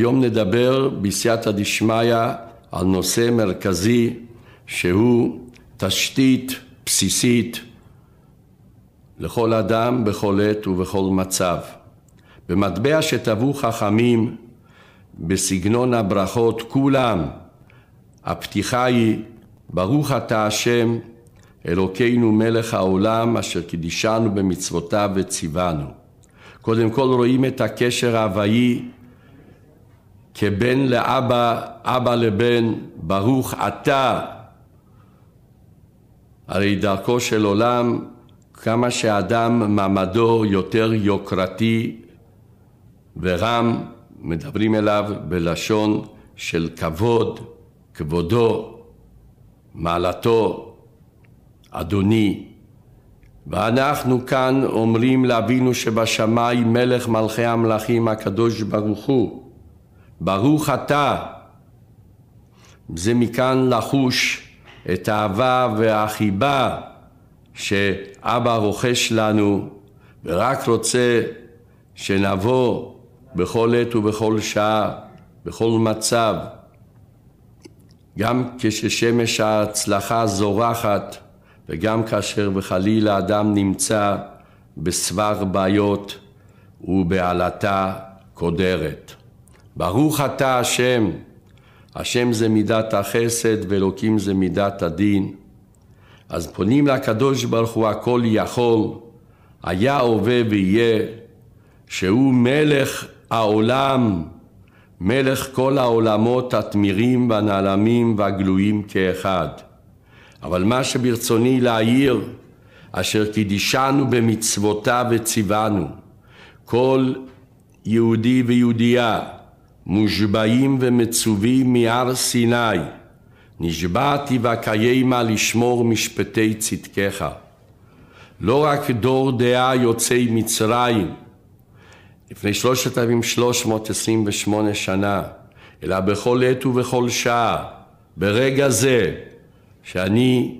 היום נדבר בסייעתא דשמיא על נושא מרכזי שהוא תשתית בסיסית לכל אדם, בכל עת ובכל מצב. במטבע שטבעו חכמים בסגנון הברכות כולם, הפתיחה היא ברוך אתה השם אלוקינו מלך העולם אשר קידישנו במצוותיו וציוונו. קודם כל רואים את הקשר ההוואי כבן לאבא, אבא לבן, ברוך אתה. הרי דרכו של עולם, כמה שאדם מעמדו יותר יוקרתי ורם, מדברים אליו בלשון של כבוד, כבודו, מעלתו, אדוני. ואנחנו כאן אומרים לאבינו שבשמיים מלך מלכי המלכים הקדוש ברוך הוא ברוך אתה. זה מכאן לחוש את האהבה והחיבה שאבא רוחש לנו ורק רוצה שנבוא בכל עת ובכל שעה, בכל מצב. גם כששמש ההצלחה זורחת וגם כאשר וחלילה אדם נמצא בסבר בעיות ובעלטה קודרת. ברוך אתה השם, השם זה מידת החסד ואלוקים זה מידת הדין. אז פונים לקדוש ברוך הוא הכל יכול, היה הווה ויהיה, שהוא מלך העולם, מלך כל העולמות התמירים והנעלמים והגלויים כאחד. אבל מה שברצוני להעיר, אשר קידישנו במצוותיו וציוונו, כל יהודי ויהודייה מושבעים ומצווים מהר סיני, נשבעתי ואקיימה לשמור משפטי צדקך. לא רק דור דעה יוצאי מצרים, לפני 3,328 שנה, אלא בכל עת ובכל שעה, ברגע זה, שאני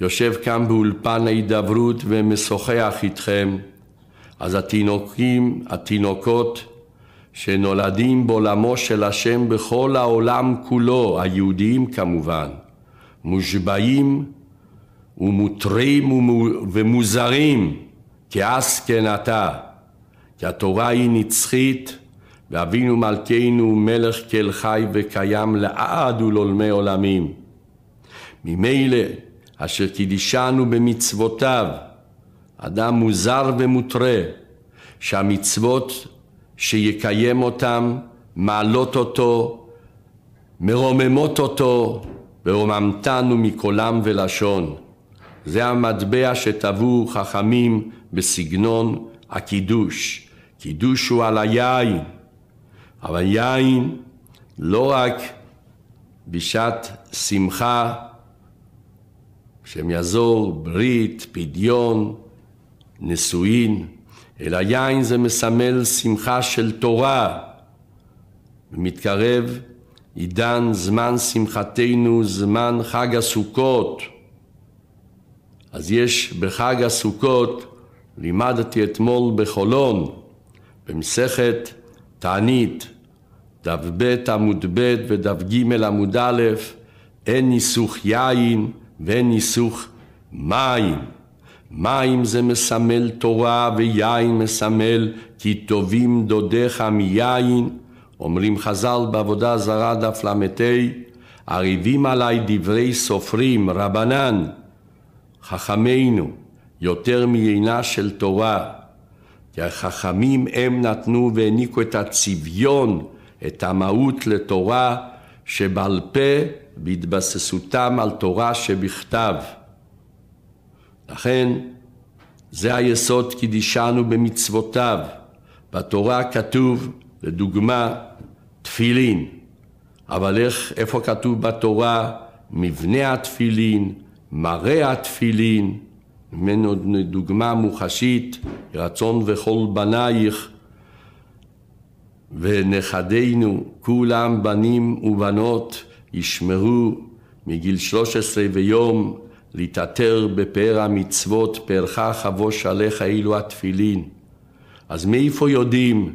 יושב כאן באולפן ההידברות ומשוחח איתכם, אז התינוקים, התינוקות, שנולדים בעולמו של השם בכל העולם כולו, היהודים כמובן, מושבעים ומותרים ומוזרים כאז כן אתה, כי התורה היא נצחית ואבינו מלכנו הוא מלך כל חי וקיים לעד ולעולמי עולמים. ממילא אשר קידישנו במצוותיו, אדם מוזר ומותרה, שהמצוות שיקיים אותם, מעלות אותו, מרוממות אותו, ורוממתנו מקולם ולשון. זה המטבע שטבעו חכמים בסגנון הקידוש. קידוש הוא על היין, אבל יין לא רק בשעת שמחה, שם יזור, ברית, פדיון, נישואין, אלא יין זה מסמל שמחה של תורה. ומתקרב עידן זמן שמחתנו, זמן חג הסוכות. אז יש בחג הסוכות, לימדתי אתמול בחולון, במסכת תענית, דף ב' עמוד ב' ודף ג' עמוד א', אין ניסוך יין ואין ניסוך מים. מים זה מסמל תורה ויין מסמל כי טובים דודיך מיין, אומרים חז"ל בעבודה זרה דף ל"ט, הריבים עליי דברי סופרים, רבנן, חכמינו, יותר מיינה של תורה, כי החכמים הם נתנו והעניקו את הצביון, את המהות לתורה, שבעל פה, בהתבססותם על תורה שבכתב. לכן, זה היסוד קידישנו במצוותיו. בתורה כתוב, לדוגמה, תפילין. אבל איך, איפה כתוב בתורה מבנה התפילין, מראה התפילין, ממנו דוגמה מוחשית, רצון וכל בנייך, ונכדינו, כולם בנים ובנות, ישמרו מגיל 13 ויום להתעטר בפאר המצוות, פארך חבוש עליך אילו התפילין. אז מאיפה יודעים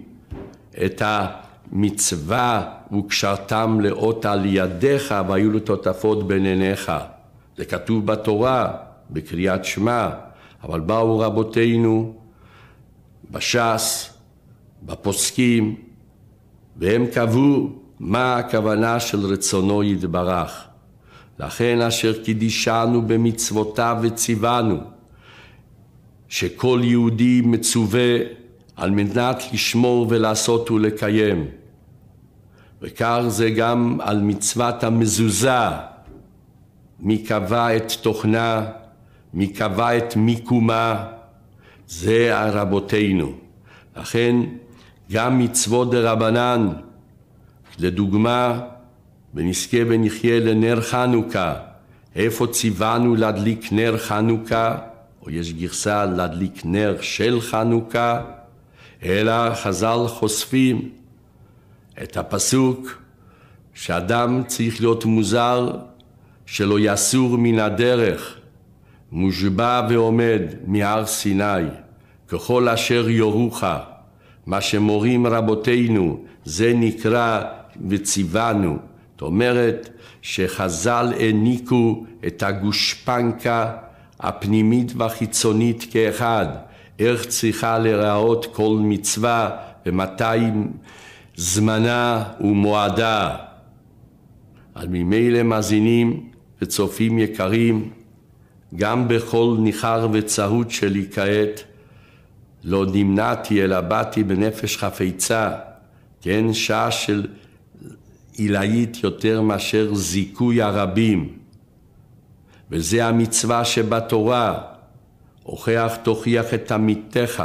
את המצווה וקשרתם לאות על ידיך והיו לטוטפות בין עיניך? זה כתוב בתורה, בקריאת שמע, אבל באו רבותינו בש"ס, בפוסקים, והם קבעו מה הכוונה של רצונו יתברך. לכן אשר קידישנו במצוותיו וציוונו שכל יהודי מצווה על מנת לשמור ולעשות ולקיים. וכך זה גם על מצוות המזוזה, מי קבע את תוכנה, מי קבע את מיקומה, זה הרבותינו. לכן גם מצוות דרבנן, לדוגמה, ונזכה ונחיה לנר חנוכה. איפה ציוונו להדליק נר חנוכה, או יש גרסה להדליק נר של חנוכה, אלא חז"ל חושפים את הפסוק שאדם צריך להיות מוזר, שלא יסור מן הדרך, מושבע ועומד מהר סיני, ככל אשר יורוך. מה שמורים רבותינו, זה נקרא וציוונו. אומרת שחז"ל העניקו את הגושפנקה הפנימית והחיצונית כאחד, איך צריכה להיראות כל מצווה ומתי זמנה ומועדה. על ממילא מאזינים וצופים יקרים, גם בכל ניחר וצהות שלי כעת, לא נמנעתי אלא באתי בנפש חפיצה, כן, שעה של עילאית יותר מאשר זיכוי הרבים. וזה המצווה שבתורה, הוכח תוכיח את עמיתך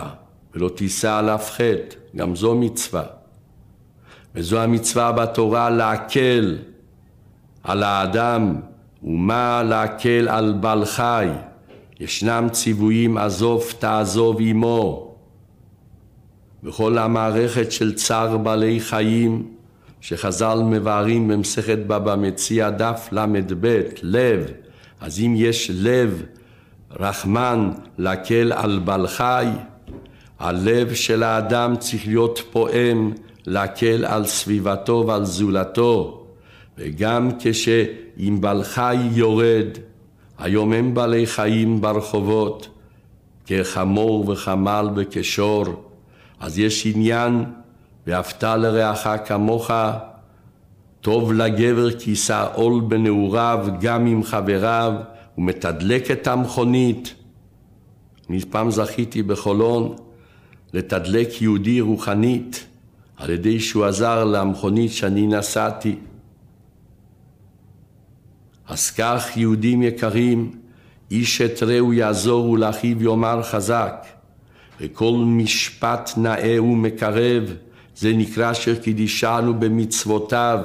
ולא תישא אף חטא, גם זו מצווה. וזו המצווה בתורה להקל על האדם ומה להקל על בעל חי. ישנם ציוויים עזוב תעזוב עמו. וכל המערכת של צער בעלי חיים שחז"ל מבארים במסכת בבא מציע דף ל"ב, לב. אז אם יש לב רחמן להקל על בל חי, הלב של האדם צריך להיות פועם להקל על סביבתו ועל זולתו. וגם כשאם בל חי יורד, היום הם בעלי חיים ברחובות, כחמור וחמל וכשור, אז יש עניין ואהבת לרעך כמוך, טוב לגבר כי יישא עול בנעוריו, גם עם חבריו, ומתדלק את המכונית. אני פעם זכיתי בחולון לתדלק יהודי רוחנית על ידי שהוא עזר למכונית שאני נסעתי. אז כך, יהודים יקרים, איש את רעהו יעזור ולאחיו יאמר חזק, וכל משפט נאה ומקרב, זה נקרא שקידישנו במצוותיו.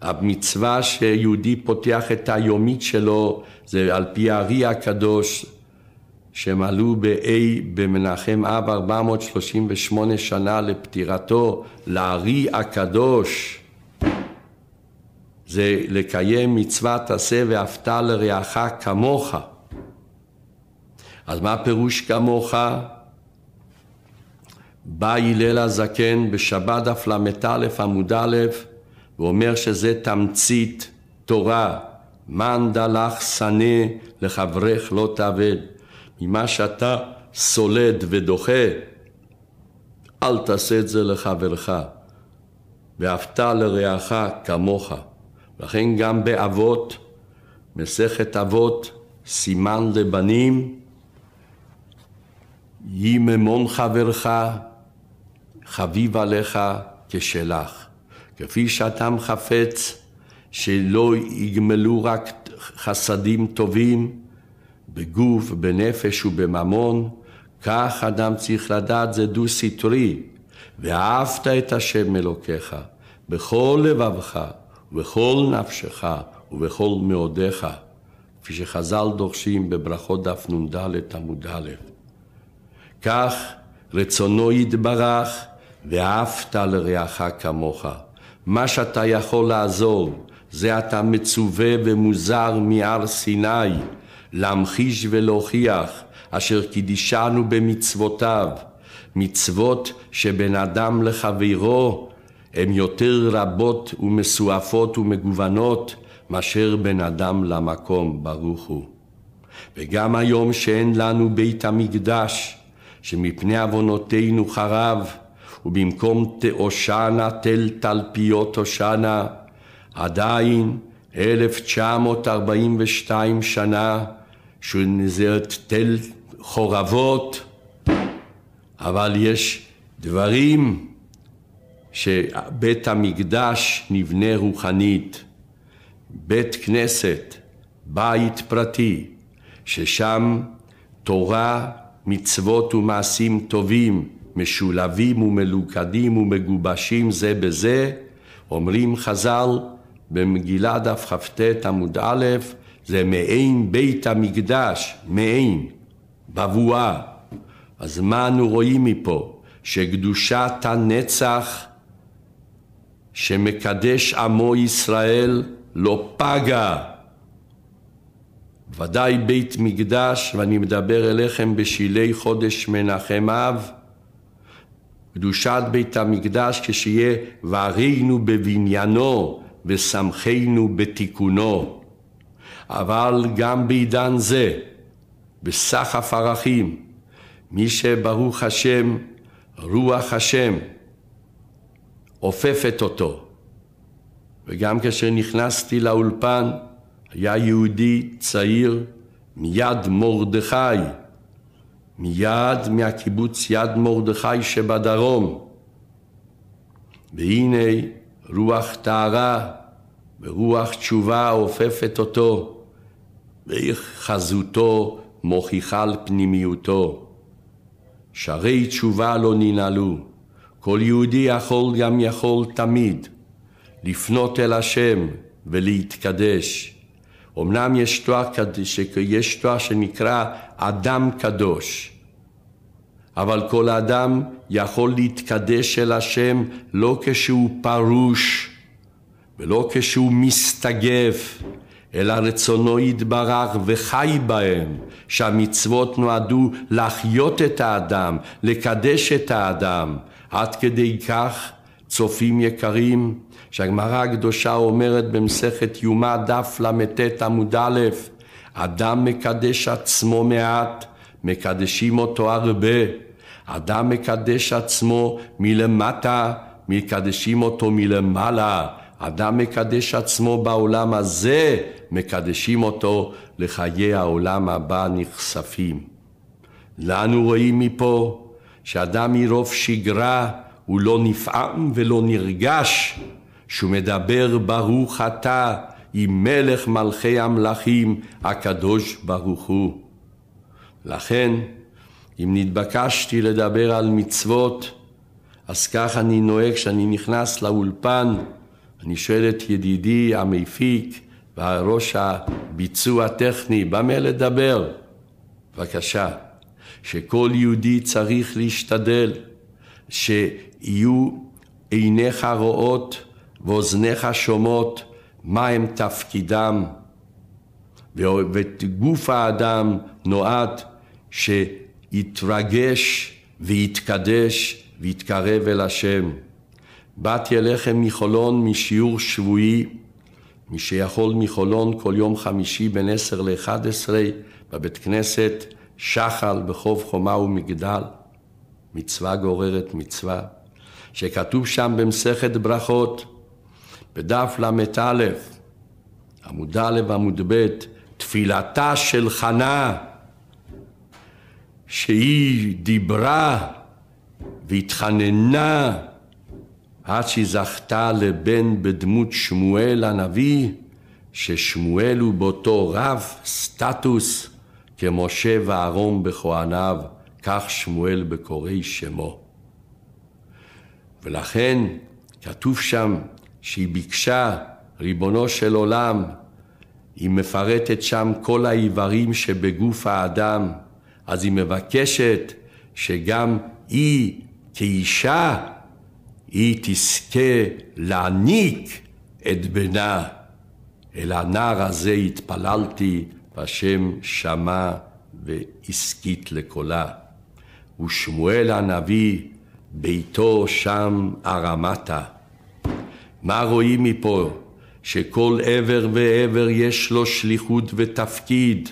המצווה שיהודי פותח את היומית שלו זה על פי הארי הקדוש שהם עלו ב-A במנחם אב 438 שנה לפטירתו לארי הקדוש זה לקיים מצוות עשה ואהבת לרעך כמוך. אז מה פירוש כמוך? בא הלל הזקן בשבת דף ל"א עמוד א' ואומר שזה תמצית תורה, מאן דלך שנא לחברך לא תאבד. ממה שאתה סולד ודוחה, אל תעשה את זה לחברך, ואהבת לרעך כמוך. לכן גם באבות, מסכת אבות, סימן לבנים, יממון חברך חביב עליך כשלך. כפי שאתם חפץ, שלא יגמלו רק חסדים טובים בגוף, בנפש ובממון, כך אדם צריך לדעת זה דו-סטרי. ואהבת את השם אלוקיך בכל לבבך ובכל נפשך ובכל מאודיך, כפי שחז"ל דורשים בברכות דף נ"ד עמוד א'. כך רצונו יתברך ואהבת לרעך כמוך. מה שאתה יכול לעזור, זה אתה מצווה ומוזר מהר סיני, להמחיש ולהוכיח אשר קידישנו במצוותיו. מצוות שבין אדם לחברו הן יותר רבות ומסועפות ומגוונות מאשר בין אדם למקום, ברוך הוא. וגם היום שאין לנו בית המקדש, שמפני עוונותינו חרב, ובמקום תאושנה תל תלפיות הושענה, עדיין 1942 שנה שנזרת תל חורבות, אבל יש דברים שבית המקדש נבנה רוחנית, בית כנסת, בית פרטי, ששם תורה, מצוות ומעשים טובים משולבים ומלוכדים ומגובשים זה בזה, אומרים חז"ל במגילה דף כ"ט עמוד א', זה מעין בית המקדש, מעין, בבואה. אז מה אנו רואים מפה? שקדושת הנצח שמקדש עמו ישראל לא פגה. ודאי בית מקדש, ואני מדבר אליכם בשלהי חודש מנחם אב, קדושת בית המקדש כשיהיה וערינו בבניינו ושמחנו בתיקונו. אבל גם בעידן זה, בסחף ערכים, מי שברוך השם, רוח השם, אופפת אותו. וגם כשנכנסתי לאולפן, היה יהודי צעיר מיד מרדכי, מיד מהקיבוץ יד מרדכי שבדרום. והנה רוח טהרה ורוח תשובה עופפת אותו, ואיך חזותו מוכיחה על פנימיותו. שערי תשובה לא ננעלו, כל יהודי יכול גם יכול תמיד לפנות אל השם ולהתקדש. אמנם יש תואר, ש... יש תואר שנקרא אדם קדוש, אבל כל אדם יכול להתקדש אל השם לא כשהוא פרוש ולא כשהוא מסתגף, אלא רצונו יתברך וחי בהם, שהמצוות נועדו להחיות את האדם, לקדש את האדם. עד כדי כך, צופים יקרים, שהגמרא הקדושה אומרת במסכת יומא דף ל"ט עמוד א', אדם מקדש עצמו מעט מקדשים אותו הרבה. אדם מקדש עצמו מלמטה, מקדשים אותו מלמעלה. אדם מקדש עצמו בעולם הזה, מקדשים אותו לחיי העולם הבא נחשפים. לנו רואים מפה שאדם מרוב שגרה הוא לא נפעם ולא נרגש, שהוא מדבר ברוך אתה עם מלך מלכי המלכים, הקדוש ברוך הוא. לכן, אם נתבקשתי לדבר על מצוות, אז כך אני נוהג כשאני נכנס לאולפן, אני שואל את ידידי המפיק והראש הביצוע הטכני, במה לדבר? בבקשה, שכל יהודי צריך להשתדל שיהיו עיניך רואות ואוזניך שומעות מה הם תפקידם, וגוף האדם נועד שיתרגש ויתקדש ויתקרב אל השם. באתי אליכם מחולון משיעור שבועי, מי שיכול מחולון כל יום חמישי בין עשר לאחד עשרה בבית כנסת שחל בחוב חומה ומגדל. מצווה גוררת מצווה, שכתוב שם במסכת ברכות, בדף ל"א, עמוד א' עמוד ב', תפילתה של חנה שהיא דיברה והתחננה עד שהיא זכתה לבן בדמות שמואל הנביא, ששמואל הוא באותו רב סטטוס כמשה ואהרון בכהניו, כך שמואל בקוראי שמו. ולכן כתוב שם שהיא ביקשה, ריבונו של עולם, היא מפרטת שם כל האיברים שבגוף האדם, אז היא מבקשת שגם היא כאישה, היא תזכה להעניק את בנה. אל הנער הזה התפללתי, והשם שמע והסכית לקולה. ושמואל הנביא, ביתו שם הרמתה. מה רואים מפה? שכל עבר ועבר יש לו שליחות ותפקיד.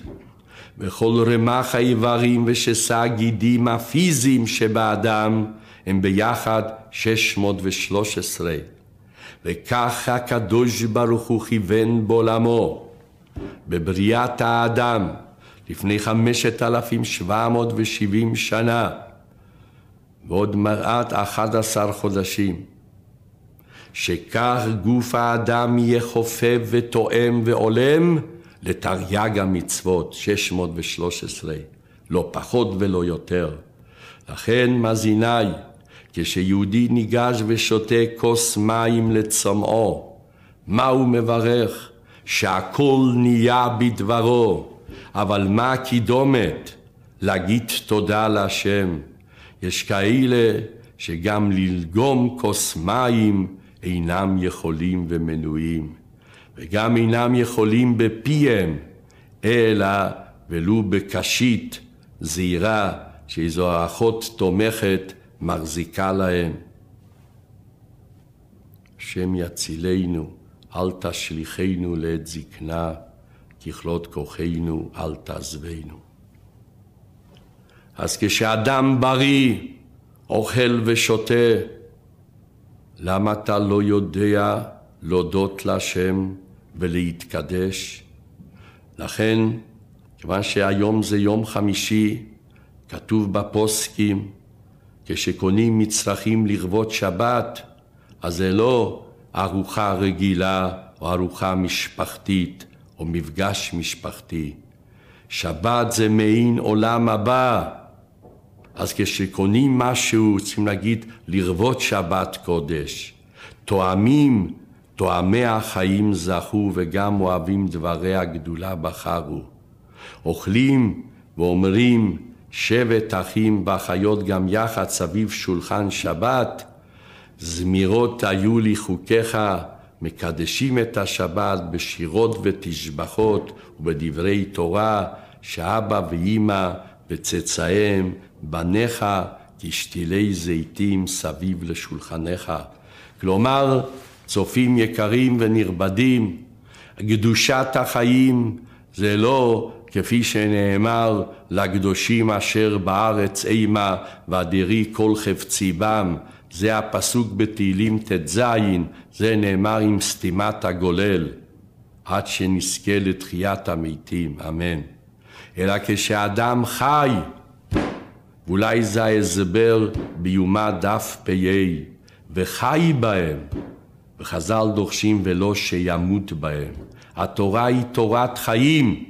וכל רמ"ח האיברים ושסה הגידים הפיזיים שבאדם הם ביחד 613. וכך הקדוש ברוך הוא כיוון בעולמו, בבריאת האדם, לפני 5,770 שנה, ועוד מראת 11 חודשים. שכך גוף האדם יהיה חופף ותואם ועולם, לתרי"ג המצוות 613, לא פחות ולא יותר. לכן, מאזיניי, כשיהודי ניגש ושותה כוס מים לצמאו, מה הוא מברך? שהכל נהיה בדברו, אבל מה הקידומת? להגיד תודה להשם. יש כאלה שגם ללגום כוס מים אינם יכולים ומנויים. וגם אינם יכולים בפיהם, אלא ולו בקשית זהירה, שאיזו אחות תומכת מחזיקה להם. השם יצילנו, אל תשליכנו לעת זקנה, ככלות כוחנו, אל תעזבנו. אז כשאדם בריא, אוכל ושותה, למה אתה לא יודע להודות להשם ולהתקדש. לכן, כיוון שהיום זה יום חמישי, כתוב בפוסקים, כשקונים מצרכים לכבוד שבת, אז זה לא ארוחה רגילה או ארוחה משפחתית או מפגש משפחתי. שבת זה מעין עולם הבא. אז כשקונים משהו צריכים להגיד לרבות שבת קודש. תואמים טועמי החיים זכו וגם אוהבים דברי הגדולה בחרו. אוכלים ואומרים שבט אחים בחיות גם יחד סביב שולחן שבת. זמירות היו לי חוקיך, מקדשים את השבת בשירות ותשבחות ובדברי תורה שאבא ואימא וצאצאיהם, בניך, כשתילי זיתים סביב לשולחניך. כלומר, צופים יקרים ונרבדים, קדושת החיים זה לא כפי שנאמר לקדושים אשר בארץ אימה ואדירי כל חפצי בם, זה הפסוק בתהילים ט"ז, זה נאמר עם סתימת הגולל, עד שנזכה לתחיית המתים, אמן. אלא כשאדם חי, ואולי זה ההסבר ביומה דף פ"ה, וחי בהם, וחז"ל דורשים ולא שימות בהם. התורה היא תורת חיים,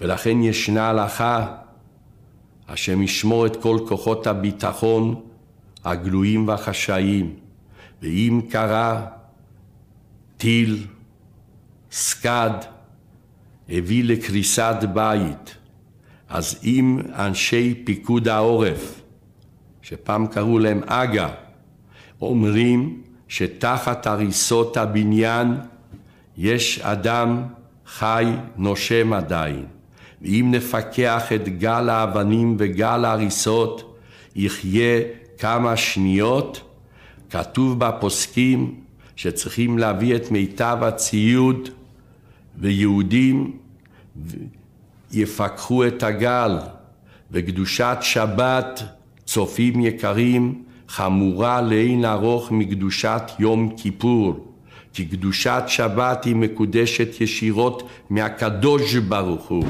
ולכן ישנה הלכה, השם ישמור את כל כוחות הביטחון הגלויים והחשאיים, ואם קרה טיל, סקד, הביא לקריסת בית, אז אם אנשי פיקוד העורף, שפעם קראו להם אגה, אומרים שתחת הריסות הבניין יש אדם חי נושם עדיין. ואם נפקח את גל האבנים וגל ההריסות, יחיה כמה שניות. כתוב בפוסקים שצריכים להביא את מיטב הציוד, ויהודים יפקחו את הגל, וקדושת שבת, צופים יקרים, חמורה לאין ארוך מקדושת יום כיפור, כי קדושת שבת היא מקודשת ישירות מהקדוש ברוך הוא.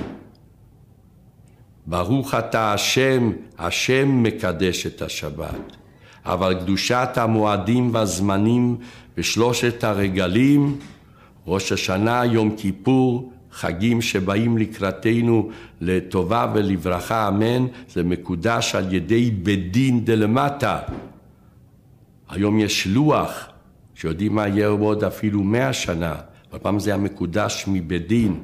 ברוך אתה השם, השם מקדש את השבת. אבל קדושת המועדים והזמנים ושלושת הרגלים, ראש השנה, יום כיפור חגים שבאים לקראתנו לטובה ולברכה, אמן, זה מקודש על ידי בית דין דלמטה. היום יש לוח, שיודעים מה יהיה עוד אפילו מאה שנה, אבל פעם זה היה מקודש מבית דין.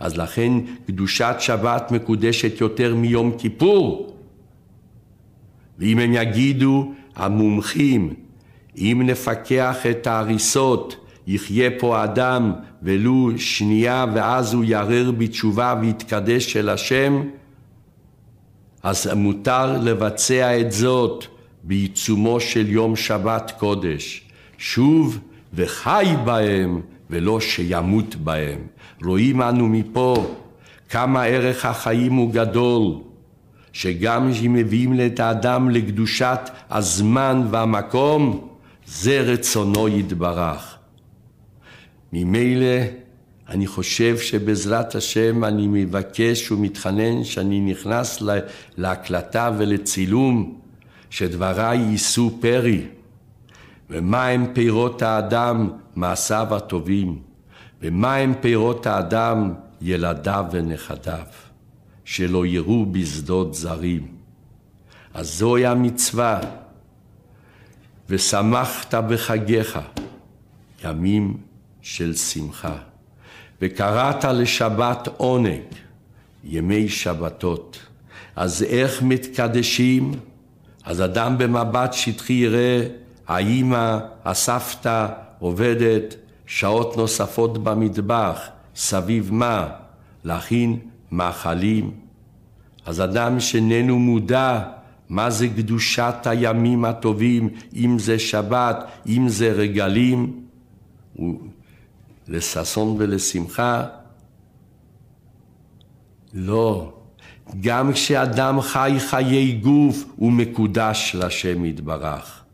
אז לכן קדושת שבת מקודשת יותר מיום כיפור. ואם הם יגידו, המומחים, אם נפקח את ההריסות, יחיה פה אדם ולו שנייה ואז הוא יערער בתשובה ויתקדש של השם, אז מותר לבצע את זאת בעיצומו של יום שבת קודש. שוב וחי בהם ולא שימות בהם. רואים אנו מפה כמה ערך החיים הוא גדול, שגם אם מביאים את האדם לקדושת הזמן והמקום, זה רצונו יתברך. ממילא אני חושב שבעזרת השם אני מבקש ומתחנן שאני נכנס להקלטה ולצילום שדבריי יישאו פרי. ומה הם פירות האדם מעשיו הטובים, ומה הם פירות האדם ילדיו ונכדיו, שלא יראו בשדות זרים. אז זוהי המצווה, ושמחת בחגיך, ימים של שמחה. וקראת לשבת עונג, ימי שבתות. אז איך מתקדשים? אז אדם במבט שטחי יראה, האימא, הסבתא, עובדת שעות נוספות במטבח, סביב מה? להכין מאכלים. אז אדם שאיננו מודע מה זה קדושת הימים הטובים, אם זה שבת, אם זה רגלים, הוא לששון ולשמחה? לא. גם כשאדם חי חיי גוף, הוא מקודש לשם יתברך.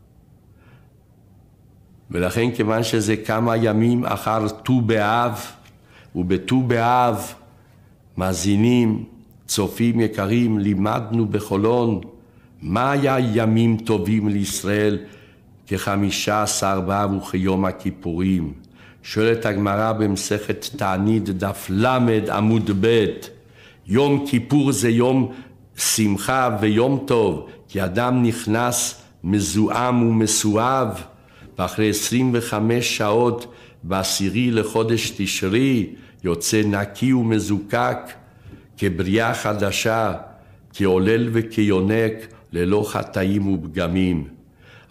ולכן כיוון שזה כמה ימים אחר ט"ו באב, ובט"ו באב מאזינים, צופים יקרים, לימדנו בחולון מה היה ימים טובים לישראל כחמישה עשר באב וכיום הכיפורים. שואלת הגמרא במסכת תענית דף ל' עמוד ב' יום כיפור זה יום שמחה ויום טוב כי אדם נכנס מזוהם ומסואב ואחרי 25 שעות בעשירי לחודש תשרי יוצא נקי ומזוקק כבריאה חדשה, כעולל וכיונק ללא חטאים ופגמים.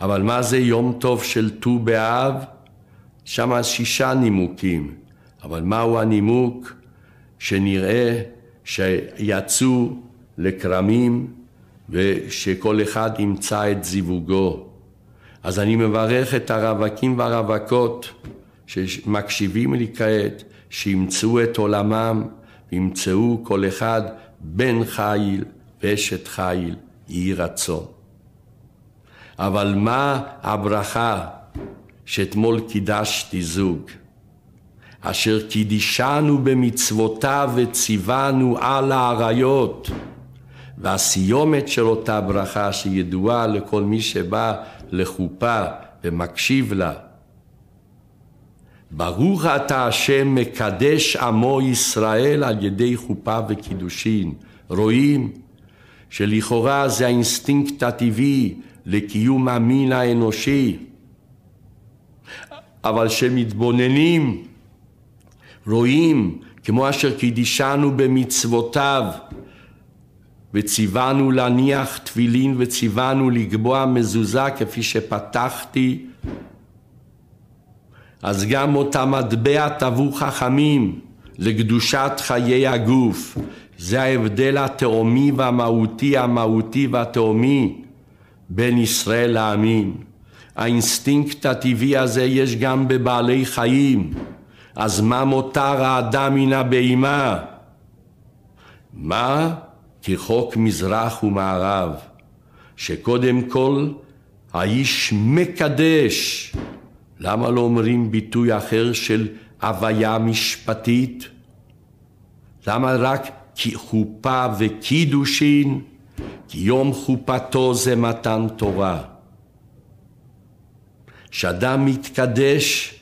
אבל מה זה יום טוב של ט"ו באב? שם שישה נימוקים, אבל מהו הנימוק שנראה שיצאו לכרמים ושכל אחד ימצא את זיווגו. אז אני מברך את הרווקים והרווקות שמקשיבים לי כעת, שימצאו את עולמם, ימצאו כל אחד בן חיל ואשת חיל, יהי רצון. אבל מה הברכה שאתמול קידשתי זוג, אשר קידישנו במצוותיו וציוונו על האריות. והסיומת של אותה ברכה שידועה לכל מי שבא לחופה ומקשיב לה. ברוך אתה השם מקדש עמו ישראל על ידי חופה וקידושין. רואים שלכאורה זה האינסטינקט הטבעי לקיום המין האנושי. אבל שמתבוננים, רואים, כמו אשר קידישנו במצוותיו, וציוונו להניח תפילין וציוונו לקבוע מזוזה כפי שפתחתי. אז גם אותה מטבע תבעו חכמים לקדושת חיי הגוף. זה ההבדל התהומי והמהותי, המהותי והתהומי בין ישראל לעמים. האינסטינקט הטבעי הזה יש גם בבעלי חיים, אז מה מותר האדם מן הבהימה? מה כחוק מזרח ומערב, שקודם כל האיש מקדש. למה לא אומרים ביטוי אחר של הוויה משפטית? למה רק חופה וקידושין? כי יום חופתו זה מתן תורה. כשאדם מתקדש,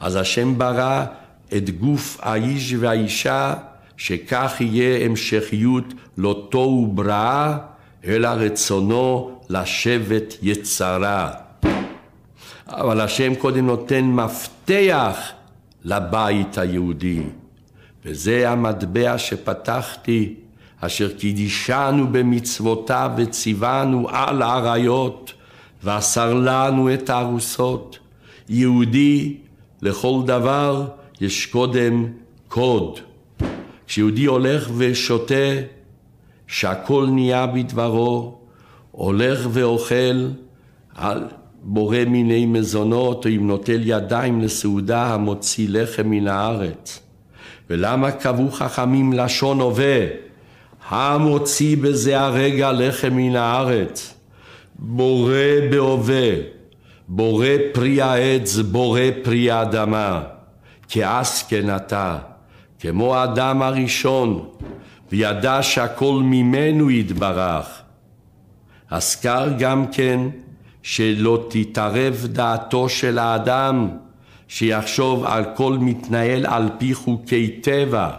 אז השם ברא את גוף האיש והאישה, שכך יהיה המשכיות לא תוהו בראה, אלא רצונו לשבת יצרה. אבל השם קודם נותן מפתח לבית היהודי, וזה המטבע שפתחתי, אשר קידישנו במצוותיו וציוונו על עריות. ואסר לנו את הארוסות. יהודי לכל דבר יש קודם קוד. כשיהודי הולך ושותה, שהכל נהיה בדברו, הולך ואוכל, על בורא מיני מזונות, או אם נוטל ידיים לסעודה המוציא לחם מן הארץ. ולמה קבעו חכמים לשון הווה? המוציא בזה הרגע לחם מן הארץ. בורא בהווה, בורא פרי העץ, בורא פרי האדמה, כעס כנטע, כמו האדם הראשון, וידע שהכל ממנו יתברך. אזכר גם כן שלא תתערב דעתו של האדם, שיחשוב על כל מתנהל על פי חוקי טבע.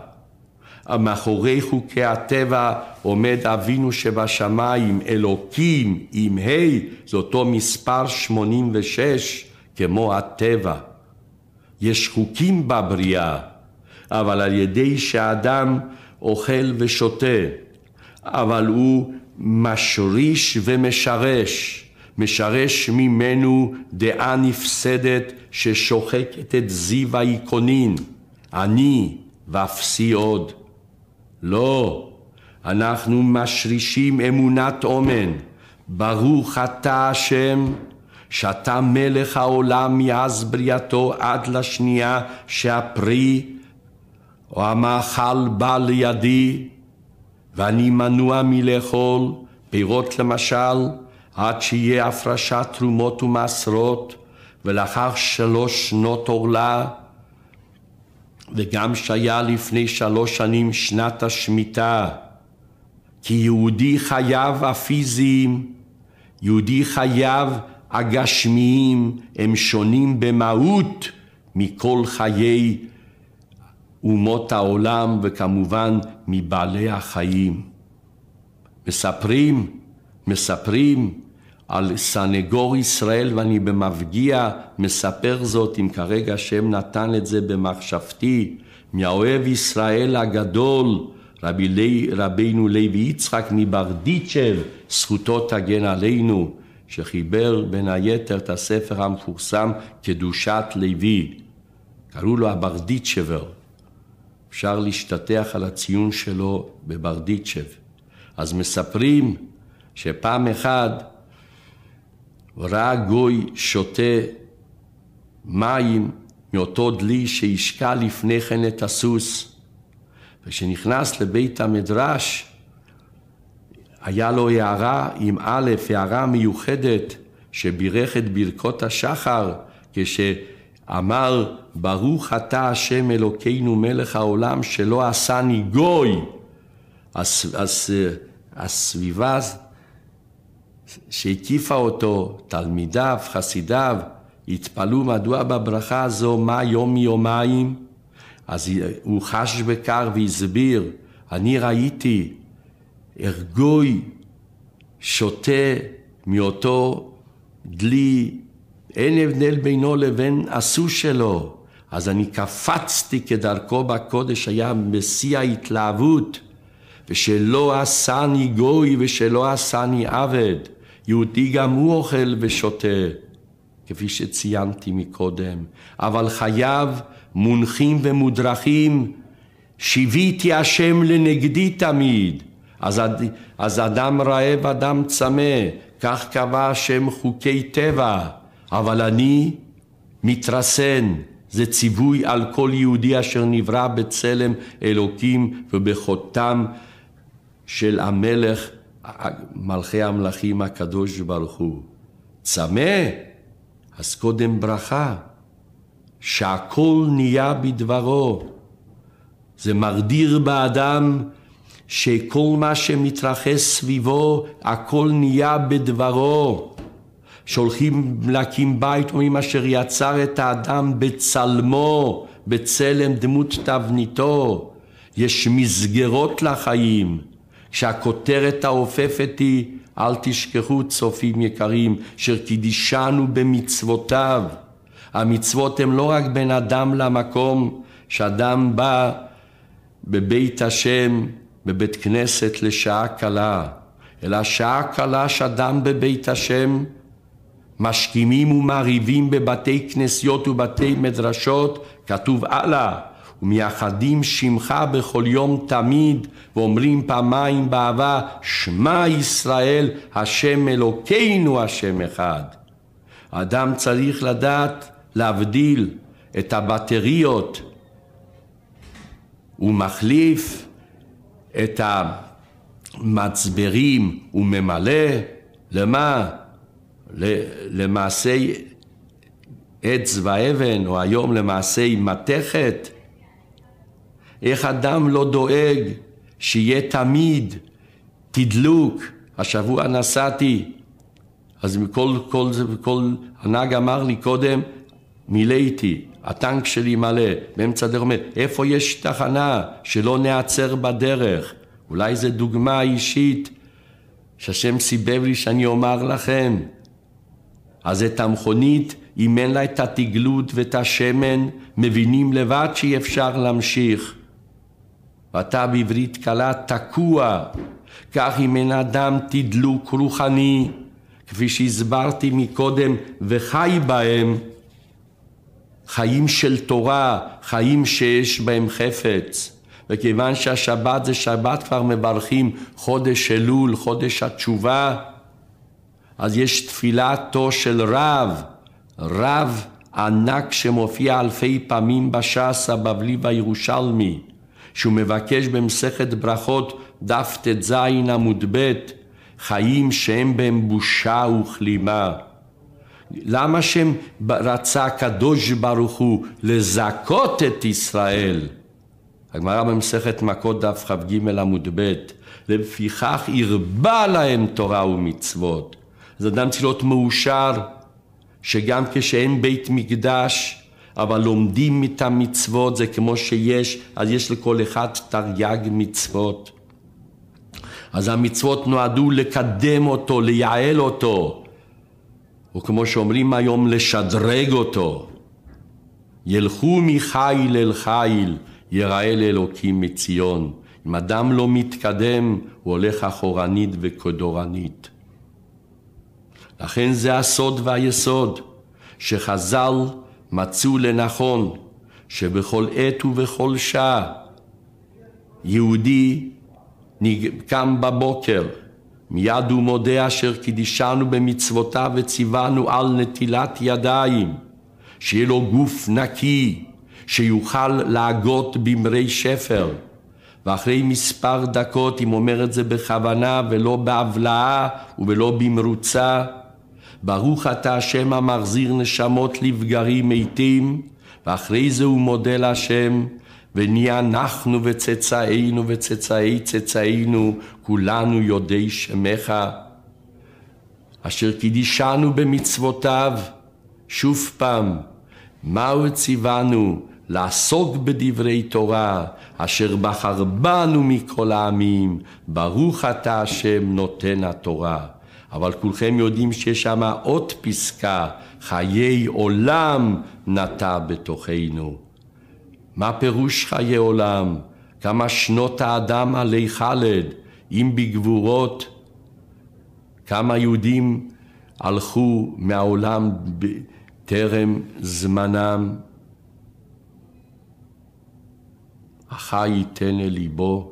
מאחורי חוקי הטבע עומד אבינו שבשמיים, אלוקים עם ה', זה אותו מספר 86 כמו הטבע. יש חוקים בבריאה, אבל על ידי שאדם אוכל ושותה, אבל הוא משריש ומשרש. משרש ממנו דעה נפסדת ששוחקת את זיו האיכונין, אני ואפסי עוד. לא, אנחנו משרישים אמונת אומן. ברוך אתה השם, שאתה מלך העולם מאז בריאתו עד לשנייה שהפרי או המאכל בא לידי, ואני מנוע מלאכול פירות למשל, עד שיהיה הפרשת תרומות ומעשרות, ולאחר שלוש שנות עורלה וגם שהיה לפני שלוש שנים שנת השמיטה. כי יהודי חייו הפיזיים, יהודי חייו הגשמיים, הם שונים במהות מכל חיי אומות העולם וכמובן מבעלי החיים. מספרים, מספרים על סנגור ישראל, ואני במפגיע מספר זאת, אם כרגע השם נתן את זה במחשבתי, מהאוהב ישראל הגדול, רבי רבינו לוי יצחק מברדיצ'ב, זכותו תגן עלינו, שחיבר בין היתר את הספר המפורסם קדושת לוי. קראו לו הברדיצ'בר. אפשר להשתטח על הציון שלו בברדיצ'ב. אז מספרים שפעם אחת וראה גוי שותה מים מאותו דלי שהשקע לפני כן את הסוס. וכשנכנס לבית המדרש, היה לו הערה עם א', הערה מיוחדת, שבירך את ברכות השחר, כשאמר, ברוך אתה השם אלוקינו מלך העולם, שלא עשני גוי. הס, הס, הסביבה שהקיפה אותו, תלמידיו, חסידיו, התפלאו מדוע בברכה הזו מה יום יומיים. אז הוא חש בקר והסביר, אני ראיתי ארגוי שותה מאותו דלי, אין הבדל בינו לבין הסוס שלו. אז אני קפצתי כדרכו בקודש, היה בשיא ההתלהבות, ושלא עשני גוי ושלא עשני עבד. יהודי גם הוא אוכל ושותה, כפי שציינתי מקודם, אבל חייו מונחים ומודרכים, שיוויתי השם לנגדי תמיד. אז, אז אדם רעב, אדם צמא, כך קבע השם חוקי טבע, אבל אני מתרסן. זה ציווי על כל יהודי אשר נברא בצלם אלוקים ובחותם של המלך מלכי המלכים הקדוש ברוך הוא. צמא, אז קודם ברכה, שהכל נהיה בדברו. זה מרדיר באדם שכל מה שמתרחש סביבו, הכל נהיה בדברו. שהולכים להקים בית, אומרים אשר יצר את האדם בצלמו, בצלם דמות תבניתו. יש מסגרות לחיים. שהכותרת האופפת היא אל תשכחו צופים יקרים אשר קידישנו במצוותיו. המצוות הן לא רק בין אדם למקום שאדם בא בבית השם, בבית כנסת לשעה קלה, אלא שעה קלה שאדם בבית השם משכימים ומרהיבים בבתי כנסיות ובתי מדרשות, כתוב הלאה ומייחדים שמך בכל יום תמיד, ואומרים פעמיים באהבה, שמע ישראל, השם אלוקינו, השם אחד. אדם צריך לדעת להבדיל את הבטריות. הוא מחליף את המצברים, הוא ממלא, למה? למעשי עץ ואבן, או היום למעשי מתכת. איך אדם לא דואג שיהיה תמיד תדלוק. השבוע נסעתי, אז מכל, כל, כל, הנהג אמר לי קודם, מילאתי, הטנק שלי מלא, באמצע הדרך אומר, איפה יש תחנה שלא נעצר בדרך? אולי זו דוגמה אישית שהשם סיבב לי שאני אומר לכם. אז את המכונית, אם אין לה את התגלות ואת השמן, מבינים לבד שאי אפשר להמשיך. ואתה בברית קלה תקוע, כך אם אין אדם תדלוק רוחני, כפי שהסברתי מקודם, וחי בהם, חיים של תורה, חיים שיש בהם חפץ. וכיוון שהשבת זה שבת כבר מברכים חודש אלול, חודש התשובה, אז יש תפילתו של רב, רב ענק שמופיע אלפי פעמים בש"ס הבבלי והירושלמי. שהוא מבקש במסכת ברכות דף ט"ז עמוד ב' חיים שהם בהם בושה וכלימה. למה שם רצה הקדוש ברוך הוא לזכות את ישראל? הגמרא במסכת מכות דף כ"ג עמוד ב' לפיכך הרבה להם תורה ומצוות. אז אדם צריך להיות מאושר שגם כשאין בית מקדש אבל לומדים את המצוות, זה כמו שיש, אז יש לכל אחד תרי"ג מצוות. אז המצוות נועדו לקדם אותו, לייעל אותו, או כמו שאומרים היום, לשדרג אותו. ילכו מחיל אל חיל, יראה לאלוקים מציון. אם אדם לא מתקדם, הוא הולך אחורנית וכדורנית. לכן זה הסוד והיסוד, שחז"ל מצאו לנכון שבכל עת ובכל שעה יהודי קם בבוקר, מיד הוא מודה אשר קידישנו במצוותיו וציוונו על נטילת ידיים, שיהיה לו גוף נקי, שיוכל להגות במרי שפר. ואחרי מספר דקות, אם אומר את זה בכוונה ולא בהבלעה ולא במרוצה, ברוך אתה השם המחזיר נשמות לבגרים מתים, ואחרי זה הוא מודה להשם, ונהיה אנחנו וצאצאינו וצאצאי צאצאינו, כולנו יודעי שמך, אשר קידישנו במצוותיו, שוב פעם, מהו ציוונו? לעסוק בדברי תורה, אשר בחר בנו מכל העמים, ברוך אתה השם נותן התורה. אבל כולכם יודעים שיש שם עוד פסקה, חיי עולם נטע בתוכנו. מה פירוש חיי עולם? כמה שנות האדם עלי חלד, אם בגבורות, כמה יהודים הלכו מהעולם טרם זמנם. החי ייתן אל ליבו.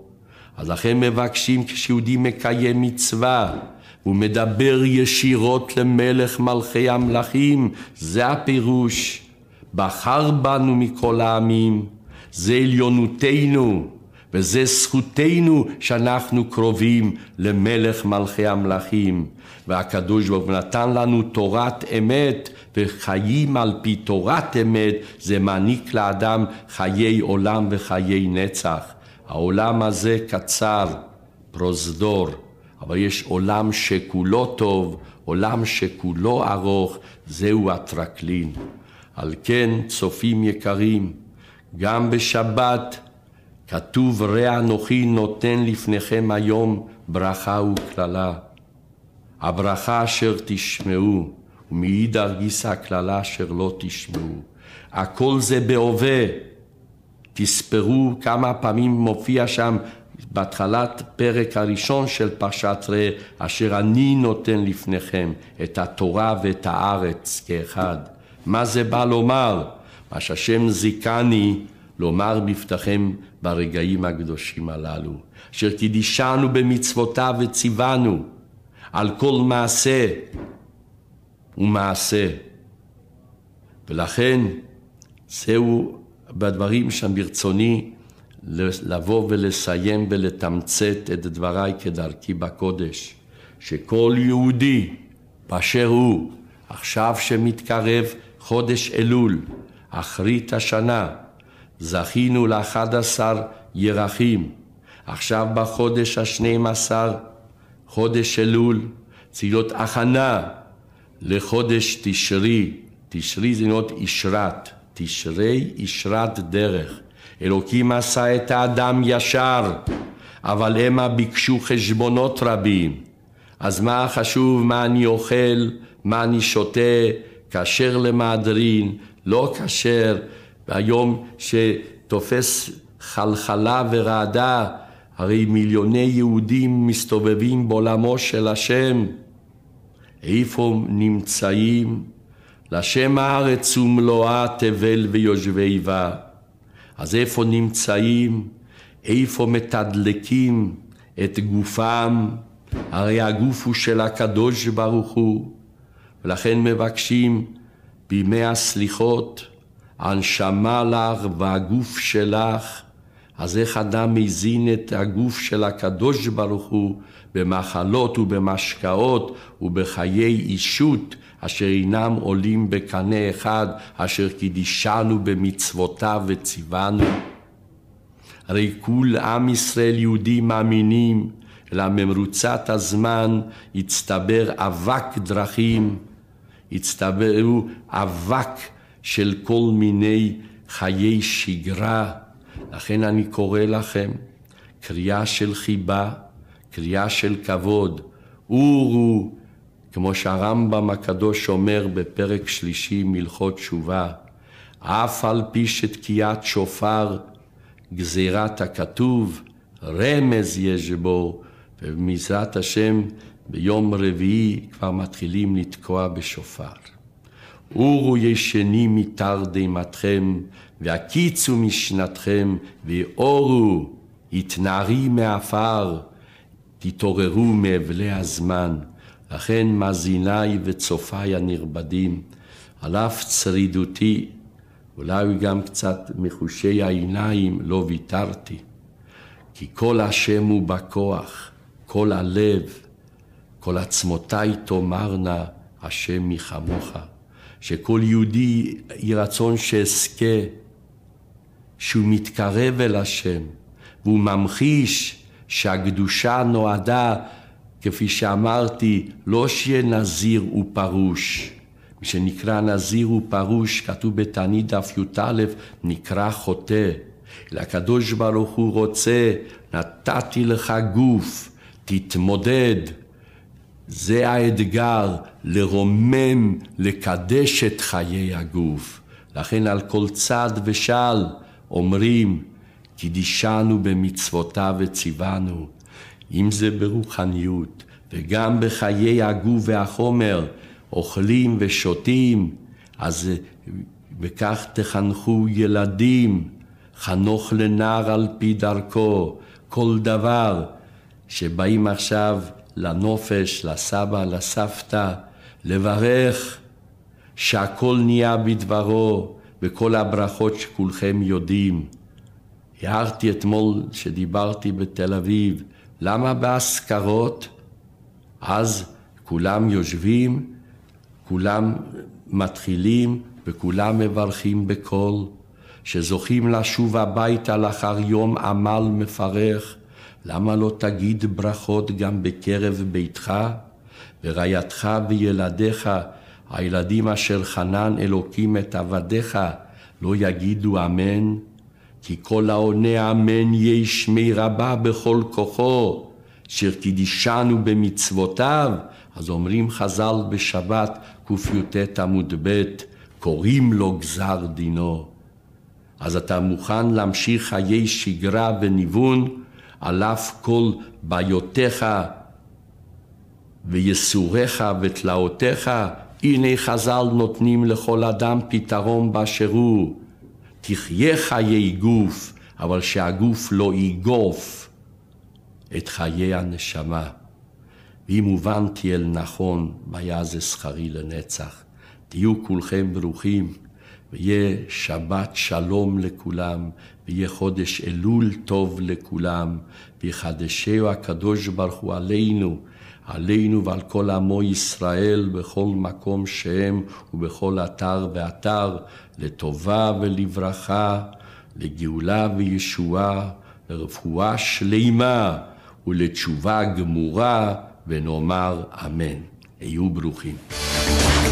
אז לכן מבקשים כשיהודי מקיים מצווה, הוא מדבר ישירות למלך מלכי המלכים, זה הפירוש. בחר בנו מכל העמים, זה עליונותנו, וזה זכותנו שאנחנו קרובים למלך מלכי המלכים. והקדוש ברוך הוא נתן לנו תורת אמת, וחיים על פי תורת אמת, זה מעניק לאדם חיי עולם וחיי נצח. העולם הזה קצר, פרוזדור. אבל יש עולם שכולו טוב, עולם שכולו ארוך, זהו הטרקלין. על כן, צופים יקרים, גם בשבת כתוב רע אנוכי נותן לפניכם היום ברכה וקללה. הברכה אשר תשמעו, ומאידך גיסא הקללה אשר לא תשמעו. הכל זה בהווה. תספרו כמה פעמים מופיע שם בהתחלת פרק הראשון של פרשת ראה, אשר אני נותן לפניכם את התורה ואת הארץ כאחד. מה זה בא לומר? מה שהשם זיכני לומר בפתחם ברגעים הקדושים הללו, אשר קידישנו במצוותיו וציוונו על כל מעשה ומעשה. ולכן זהו בדברים שם ברצוני לבוא ולסיים ולתמצת את דבריי כדרכי בקודש, שכל יהודי באשר הוא, עכשיו שמתקרב חודש אלול, אחרית השנה, זכינו לאחד עשר ירחים, עכשיו בחודש השנים עשר, חודש אלול, צילות הכנה לחודש תשרי, תשרי זינות אישרת, ישרת, תשרי אישרת דרך. אלוקים עשה את האדם ישר, אבל המה ביקשו חשבונות רבים. אז מה חשוב מה אני אוכל, מה אני שותה, כשר למהדרין, לא כשר, היום שתופס חלחלה ורעדה, הרי מיליוני יהודים מסתובבים בעולמו של השם. איפה נמצאים? לשם הארץ ומלואה תבל ויושבי בה. אז איפה נמצאים, איפה מתדלקים את גופם, הרי הגוף הוא של הקדוש ברוך הוא, ולכן מבקשים בימי הסליחות, הנשמה לך והגוף שלך, אז איך אדם מזין את הגוף של הקדוש ברוך הוא במחלות ובמשקאות ובחיי אישות אשר אינם עולים בקנה אחד, אשר קידישנו במצוותיו וציוונו. הרי כול עם ישראל יהודי מאמינים, אלא במרוצת הזמן הצטבר אבק דרכים, הצטברו אבק של כל מיני חיי שגרה. לכן אני קורא לכם קריאה של חיבה, קריאה של כבוד. אורו כמו שהרמב"ם הקדוש אומר בפרק שלישי מלכות תשובה, אף על פי שתקיעת שופר גזירת הכתוב, רמז יש בו, ובמזרת השם ביום רביעי כבר מתחילים לתקוע בשופר. אורו ישנים דימתכם, והקיצו משנתכם, ואורו, התנערי מעפר, תתעוררו מאבלי הזמן. אכן מאזיניי וצופיי הנרבדים, על אף צרידותי, אולי גם קצת מחושי העיניים, לא ויתרתי. כי כל השם הוא בכוח, כל הלב, כל עצמותיי תאמרנה, השם מחמוך. שכל יהודי יהי רצון שאזכה, שהוא מתקרב אל השם, והוא ממחיש שהקדושה נועדה כפי שאמרתי, לא שנזיר הוא פרוש. כשנקרא נזיר ופרוש, כתוב בתענית דף י"א, נקרא חוטא. אלא הקדוש ברוך הוא רוצה, נתתי לך גוף, תתמודד. זה האתגר, לרומם, לקדש את חיי הגוף. לכן על כל צד ושל אומרים, קידישנו במצוותיו וציוונו. אם זה ברוחניות וגם בחיי הגוף והחומר, אוכלים ושותים, אז וכך תחנכו ילדים, חנוך לנער על פי דרכו, כל דבר שבאים עכשיו לנופש, לסבא, לסבתא, לברך שהכל נהיה בדברו וכל הברכות שכולכם יודעים. הערתי אתמול שדיברתי בתל אביב למה באזכרות אז כולם יושבים, כולם מתחילים וכולם מברכים בקול, שזוכים לשוב הביתה לאחר יום עמל מפרך, למה לא תגיד ברכות גם בקרב ביתך, ורעייתך וילדיך, הילדים אשר חנן אלוקים את עבדיך, לא יגידו אמן? כי כל העונה אמן יהי שמי רבה בכל כוחו, אשר קידישנו במצוותיו, אז אומרים חז"ל בשבת קי"ט עמוד ב', קוראים לו גזר דינו. אז אתה מוכן להמשיך חיי שגרה וניוון על אף כל בעיותיך וייסוריך ותלאותיך, הנה חז"ל נותנים לכל אדם פתרון באשר הוא. תחיה חיי גוף, אבל שהגוף לא יגוף את חיי הנשמה. ואם הובנתי אל נכון, והיה זה זכרי לנצח. תהיו כולכם ברוכים, ויהיה שבת שלום לכולם, ויהיה חודש אלול טוב לכולם, ויחדשהו הקדוש ברוך הוא עלינו. עלינו ועל כל עמו ישראל בכל מקום שהם ובכל אתר ואתר, לטובה ולברכה, לגאולה וישועה, לרפואה שלימה ולתשובה גמורה, ונאמר אמן. היו ברוכים.